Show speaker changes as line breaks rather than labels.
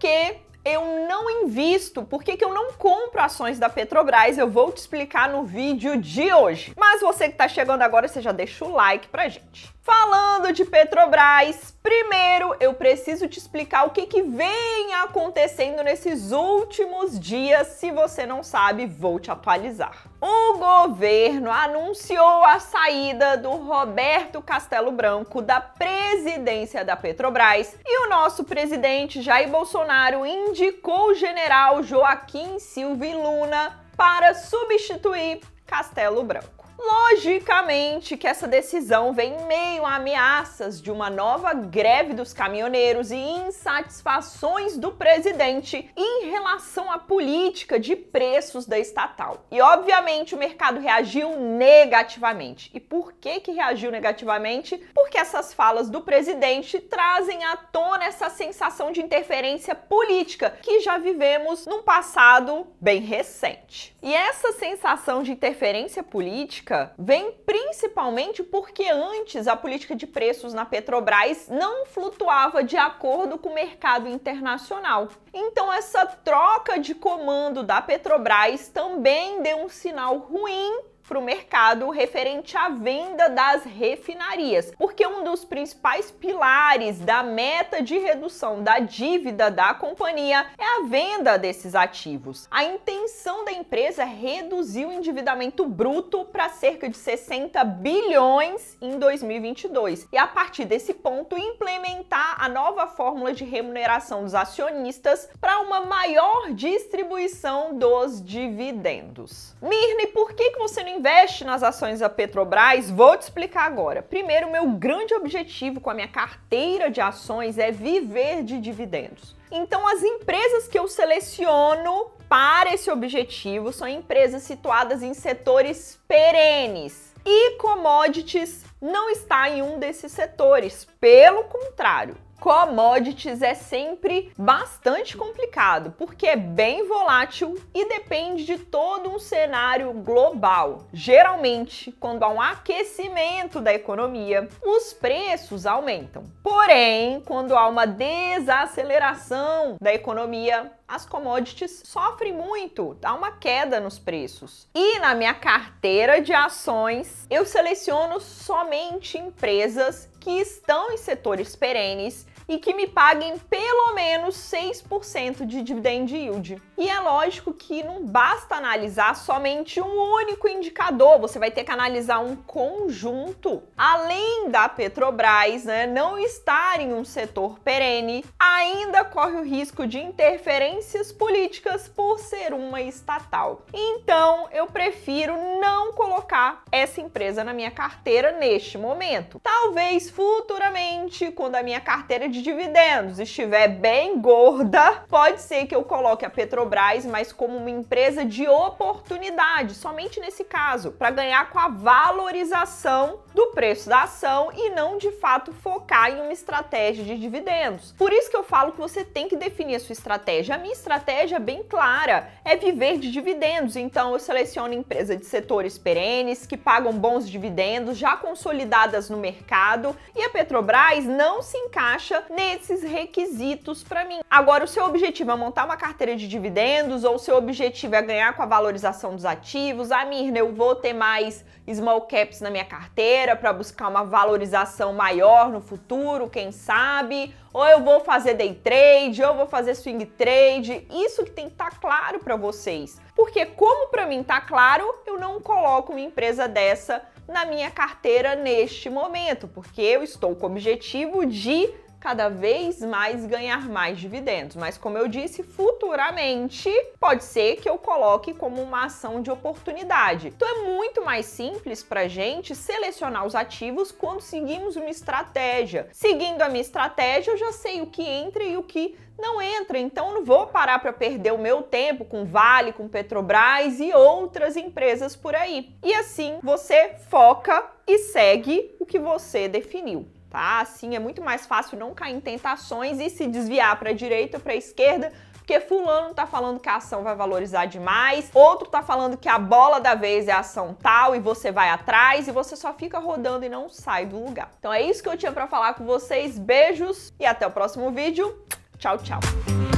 que eu não invisto, por que, que eu não compro ações da Petrobras, eu vou te explicar no vídeo de hoje. Mas você que está chegando agora, você já deixa o like pra gente. Falando de Petrobras, primeiro eu preciso te explicar o que, que vem acontecendo nesses últimos dias. Se você não sabe, vou te atualizar. O governo anunciou a saída do Roberto Castelo Branco da presidência da Petrobras e o nosso presidente Jair Bolsonaro indicou o general Joaquim Silva Luna para substituir Castelo Branco. Logicamente que essa decisão vem em meio a ameaças de uma nova greve dos caminhoneiros e insatisfações do presidente em relação à política de preços da estatal. E obviamente o mercado reagiu negativamente. E por que que reagiu negativamente? Porque essas falas do presidente trazem à tona essa sensação de interferência política que já vivemos num passado bem recente. E essa sensação de interferência política política vem principalmente porque antes a política de preços na Petrobras não flutuava de acordo com o mercado internacional. Então, essa troca de comando da Petrobras também deu um sinal ruim para o mercado referente à venda das refinarias, porque um dos principais pilares da meta de redução da dívida da companhia é a venda desses ativos. A intenção da empresa é reduzir o endividamento bruto para cerca de 60 bilhões em 2022 e a partir desse ponto implementar a nova fórmula de remuneração dos acionistas para uma maior distribuição dos dividendos. Mirne, por que, que você não investe nas ações da Petrobras? Vou te explicar agora. Primeiro, meu grande objetivo com a minha carteira de ações é viver de dividendos. Então, as empresas que eu seleciono para esse objetivo são empresas situadas em setores perenes. E commodities não está em um desses setores, pelo contrário, commodities é sempre bastante complicado, porque é bem volátil e depende de todo um cenário global. Geralmente, quando há um aquecimento da economia, os preços aumentam. Porém, quando há uma desaceleração da economia, as commodities sofrem muito, há uma queda nos preços. E na minha carteira de ações, eu seleciono somente empresas que estão em setores perenes e que me paguem pelo menos 6% de dividend yield. E é lógico que não basta analisar somente um único indicador, você vai ter que analisar um conjunto. Além da Petrobras né, não estar em um setor perene, ainda corre o risco de interferências políticas por ser uma estatal. Então eu prefiro não colocar essa empresa na minha carteira neste momento. Talvez futuramente, quando a minha carteira de de dividendos estiver bem gorda, pode ser que eu coloque a Petrobras, mas como uma empresa de oportunidade, somente nesse caso, para ganhar com a valorização do preço da ação e não de fato focar em uma estratégia de dividendos. Por isso que eu falo que você tem que definir a sua estratégia. A minha estratégia é bem clara, é viver de dividendos. Então eu seleciono empresa de setores perenes que pagam bons dividendos, já consolidadas no mercado, e a Petrobras não se encaixa nesses requisitos para mim. Agora, o seu objetivo é montar uma carteira de dividendos ou o seu objetivo é ganhar com a valorização dos ativos? Ah, Mirna, eu vou ter mais small caps na minha carteira para buscar uma valorização maior no futuro, quem sabe? Ou eu vou fazer day trade, ou eu vou fazer swing trade? Isso que tem que estar tá claro para vocês. Porque como para mim tá claro, eu não coloco uma empresa dessa na minha carteira neste momento, porque eu estou com o objetivo de cada vez mais ganhar mais dividendos. Mas como eu disse, futuramente pode ser que eu coloque como uma ação de oportunidade. Então é muito mais simples para gente selecionar os ativos quando seguimos uma estratégia. Seguindo a minha estratégia, eu já sei o que entra e o que não entra. Então eu não vou parar para perder o meu tempo com Vale, com Petrobras e outras empresas por aí. E assim você foca e segue o que você definiu tá? Assim é muito mais fácil não cair em tentações e se desviar para a direita ou para a esquerda, porque fulano tá falando que a ação vai valorizar demais, outro tá falando que a bola da vez é a ação tal e você vai atrás e você só fica rodando e não sai do lugar. Então é isso que eu tinha para falar com vocês. Beijos e até o próximo vídeo. Tchau, tchau.